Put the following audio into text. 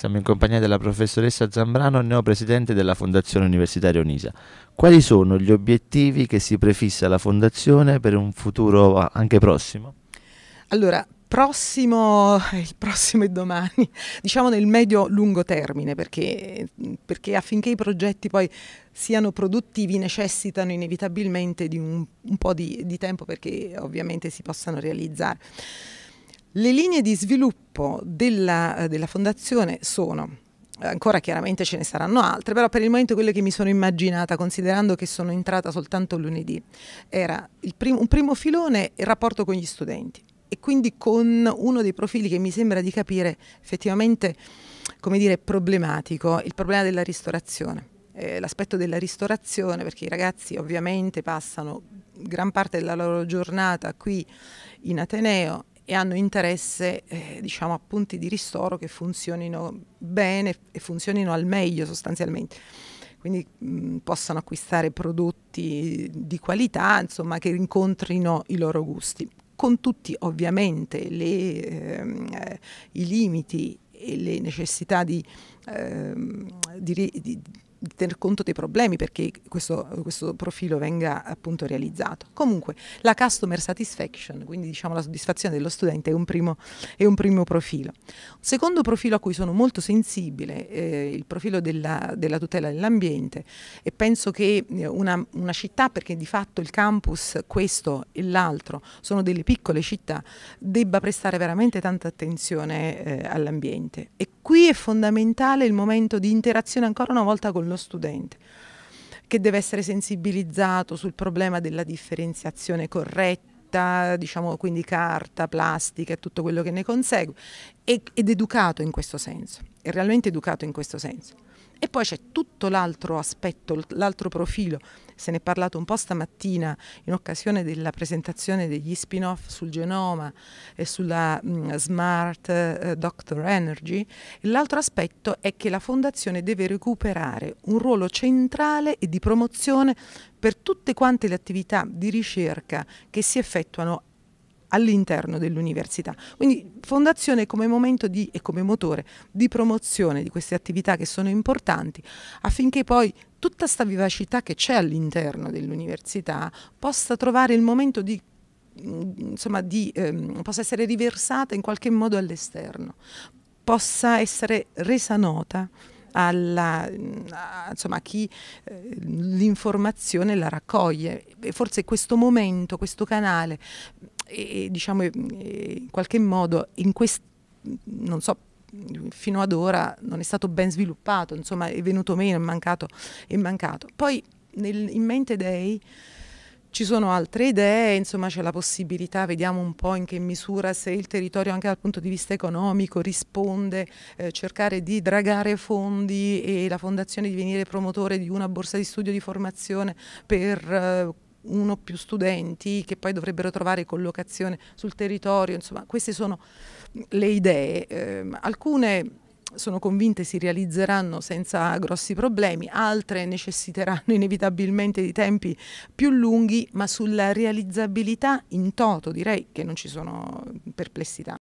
Siamo in compagnia della professoressa Zambrano, neopresidente della Fondazione Universitaria Unisa. Quali sono gli obiettivi che si prefissa la Fondazione per un futuro ah, anche prossimo? Allora, prossimo, eh, il prossimo è domani, diciamo nel medio-lungo termine, perché, perché, affinché i progetti poi siano produttivi necessitano inevitabilmente di un, un po' di, di tempo perché ovviamente si possano realizzare. Le linee di sviluppo della, eh, della fondazione sono ancora chiaramente ce ne saranno altre, però per il momento quelle che mi sono immaginata, considerando che sono entrata soltanto lunedì, era prim un primo filone il rapporto con gli studenti e quindi con uno dei profili che mi sembra di capire effettivamente, come dire, problematico, il problema della ristorazione. Eh, L'aspetto della ristorazione, perché i ragazzi ovviamente passano gran parte della loro giornata qui in Ateneo e hanno interesse eh, diciamo, a punti di ristoro che funzionino bene e funzionino al meglio sostanzialmente. Quindi mh, mm, possano acquistare prodotti di qualità, insomma, che incontrino i loro gusti, con tutti ovviamente le, ehm, eh, i limiti e le necessità di, ehm, di, di tener conto dei problemi perché questo, questo, profilo venga appunto realizzato. Comunque la customer satisfaction, quindi diciamo la soddisfazione dello studente è un primo, è un primo profilo. Un secondo profilo a cui sono molto sensibile eh, il profilo della, della tutela dell'ambiente e penso che eh, una, una, città, perché di fatto il campus questo e l'altro sono delle piccole città, debba prestare veramente tanta attenzione eh, all'ambiente e Qui è fondamentale il momento di interazione ancora una volta con lo studente che deve essere sensibilizzato sul problema della differenziazione corretta, diciamo quindi carta, plastica e tutto quello che ne consegue, ed educato in questo senso, è realmente educato in questo senso. E poi c'è tutto l'altro aspetto, l'altro profilo, se ne è parlato un po' stamattina in occasione della presentazione degli spin-off sul genoma e sulla mm, Smart eh, Doctor Energy, l'altro aspetto è che la Fondazione deve recuperare un ruolo centrale e di promozione per tutte quante le attività di ricerca che si effettuano all'interno dell'università. Quindi fondazione come momento di, e come motore di promozione di queste attività che sono importanti affinché poi tutta questa vivacità che c'è all'interno dell'università possa trovare il momento di mm, insomma, di, ehm, possa essere riversata in qualche modo all'esterno, possa essere resa nota alla, mm, insomma, a chi eh, l'informazione la raccoglie. E forse questo momento, questo canale e, diciamo in qualche modo in questo, non so, fino ad ora non è stato ben sviluppato, insomma è venuto meno, è mancato, è mancato. Poi nel, in Mente dei ci sono altre idee, insomma c'è la possibilità, vediamo un po' in che misura se il territorio anche dal punto di vista economico risponde, eh, cercare di dragare fondi e la fondazione divenire promotore di una borsa di studio di formazione per... Eh, uno o più studenti che poi dovrebbero trovare collocazione sul territorio, insomma queste sono le idee. Eh, alcune sono convinte si realizzeranno senza grossi problemi, altre necessiteranno inevitabilmente di tempi più lunghi, ma sulla realizzabilità in toto direi che non ci sono perplessità.